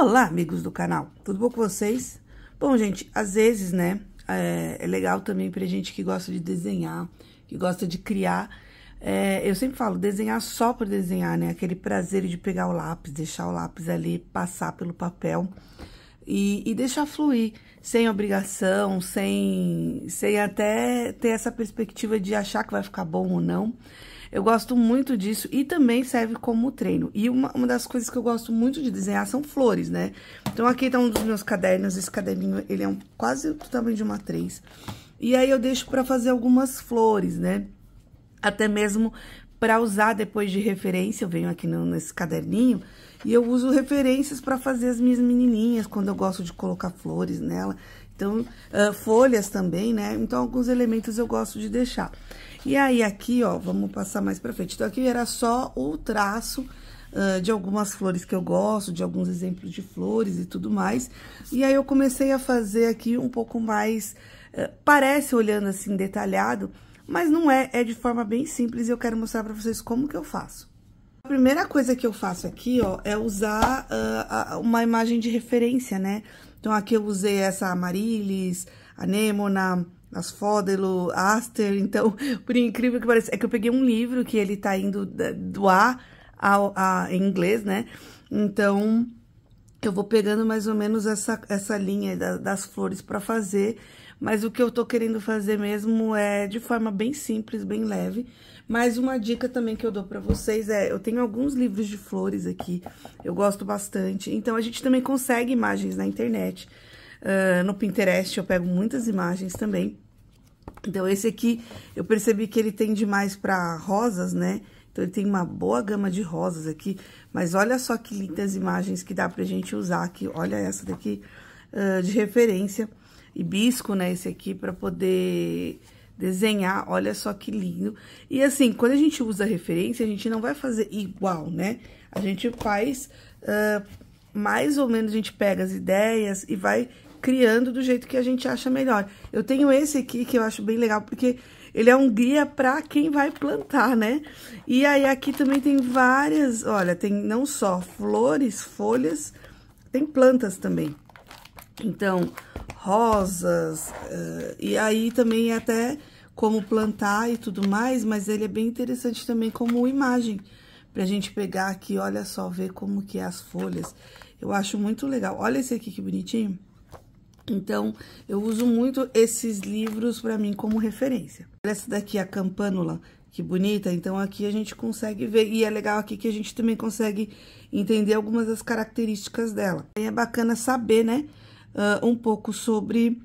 Olá, amigos do canal, tudo bom com vocês? Bom, gente, às vezes, né, é, é legal também pra gente que gosta de desenhar, que gosta de criar. É, eu sempre falo, desenhar só por desenhar, né? Aquele prazer de pegar o lápis, deixar o lápis ali, passar pelo papel e, e deixar fluir, sem obrigação, sem, sem até ter essa perspectiva de achar que vai ficar bom ou não. Eu gosto muito disso e também serve como treino. E uma, uma das coisas que eu gosto muito de desenhar são flores, né? Então aqui tá um dos meus cadernos, esse caderninho, ele é um, quase do tamanho de uma três. E aí eu deixo para fazer algumas flores, né? Até mesmo para usar depois de referência, eu venho aqui no, nesse caderninho e eu uso referências para fazer as minhas menininhas quando eu gosto de colocar flores nela. Então, uh, folhas também, né? Então, alguns elementos eu gosto de deixar. E aí, aqui, ó, vamos passar mais pra frente. Então, aqui era só o traço uh, de algumas flores que eu gosto, de alguns exemplos de flores e tudo mais. E aí, eu comecei a fazer aqui um pouco mais... Uh, parece, olhando assim, detalhado, mas não é. É de forma bem simples e eu quero mostrar pra vocês como que eu faço. A primeira coisa que eu faço aqui, ó, é usar uma imagem de referência, né? Então aqui eu usei essa amarilis, anêmona, asfódelo, aster. Então, por incrível que pareça, é que eu peguei um livro que ele tá indo do A ao a, em inglês, né? Então eu vou pegando mais ou menos essa, essa linha das flores para fazer mas o que eu tô querendo fazer mesmo é de forma bem simples, bem leve. Mas uma dica também que eu dou pra vocês é, eu tenho alguns livros de flores aqui, eu gosto bastante. Então, a gente também consegue imagens na internet. Uh, no Pinterest eu pego muitas imagens também. Então, esse aqui, eu percebi que ele tem demais pra rosas, né? Então, ele tem uma boa gama de rosas aqui. Mas olha só que lindas imagens que dá pra gente usar aqui. Olha essa daqui uh, de referência hibisco, né? Esse aqui para poder desenhar. Olha só que lindo. E assim, quando a gente usa referência, a gente não vai fazer igual, né? A gente faz uh, mais ou menos, a gente pega as ideias e vai criando do jeito que a gente acha melhor. Eu tenho esse aqui que eu acho bem legal, porque ele é um guia para quem vai plantar, né? E aí aqui também tem várias, olha, tem não só flores, folhas, tem plantas também. Então, rosas, uh, e aí também é até como plantar e tudo mais, mas ele é bem interessante também como imagem, pra gente pegar aqui, olha só, ver como que é as folhas. Eu acho muito legal. Olha esse aqui que bonitinho. Então, eu uso muito esses livros para mim como referência. Essa daqui, a Campanula, que bonita. Então, aqui a gente consegue ver. E é legal aqui que a gente também consegue entender algumas das características dela. E é bacana saber, né? uh, um pouco sobre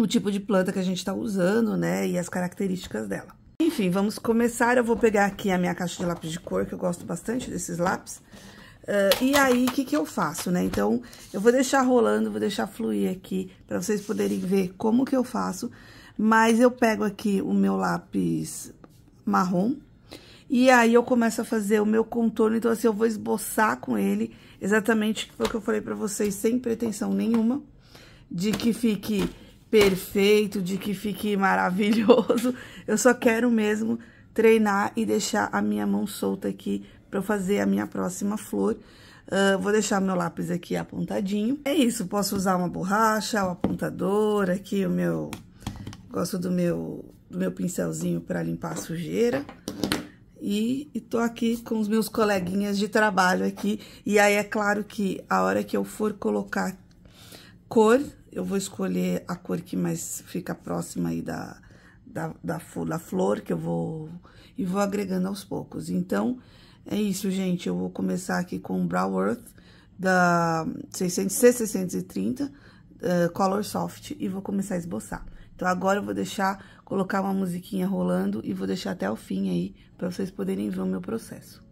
o tipo de planta que a gente está usando, né, e as características dela. Enfim, vamos começar. Eu vou pegar aqui a minha caixa de lápis de cor, que eu gosto bastante desses lápis. Uh, e aí, o que, que eu faço, né? Então, eu vou deixar rolando, vou deixar fluir aqui, para vocês poderem ver como que eu faço. Mas eu pego aqui o meu lápis marrom, e aí eu começo a fazer o meu contorno. Então, assim, eu vou esboçar com ele Exatamente o que eu falei para vocês, sem pretensão nenhuma, de que fique perfeito, de que fique maravilhoso. Eu só quero mesmo treinar e deixar a minha mão solta aqui para eu fazer a minha próxima flor. Uh, vou deixar meu lápis aqui apontadinho. É isso, posso usar uma borracha, o apontador, aqui o meu... Gosto do meu, do meu pincelzinho para limpar a sujeira e estou aqui com os meus coleguinhas de trabalho aqui. E aí é claro que a hora que eu for colocar cor, eu vou escolher a cor que mais fica próxima aí da, da, da, da flor, que eu vou... E vou agregando aos poucos. Então, é isso, gente. Eu vou começar aqui com o Brow Earth da C630 uh, eh, Color Soft e vou começar a esboçar. Então agora eu vou deixar, colocar uma musiquinha rolando e vou deixar até o fim aí, para vocês poderem ver o meu processo.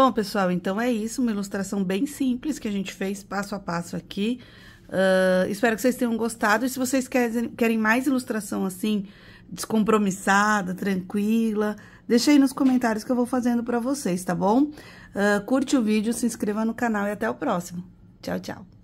Bom, pessoal, então é isso, uma ilustração bem simples que a gente fez passo a passo aqui. Uh, espero que vocês tenham gostado. E se vocês querem, querem mais ilustração assim, descompromissada, tranquila, deixa aí nos comentários que eu vou fazendo para vocês, tá bom? Uh, curte o vídeo, se inscreva no canal e até o próximo. Tchau, tchau.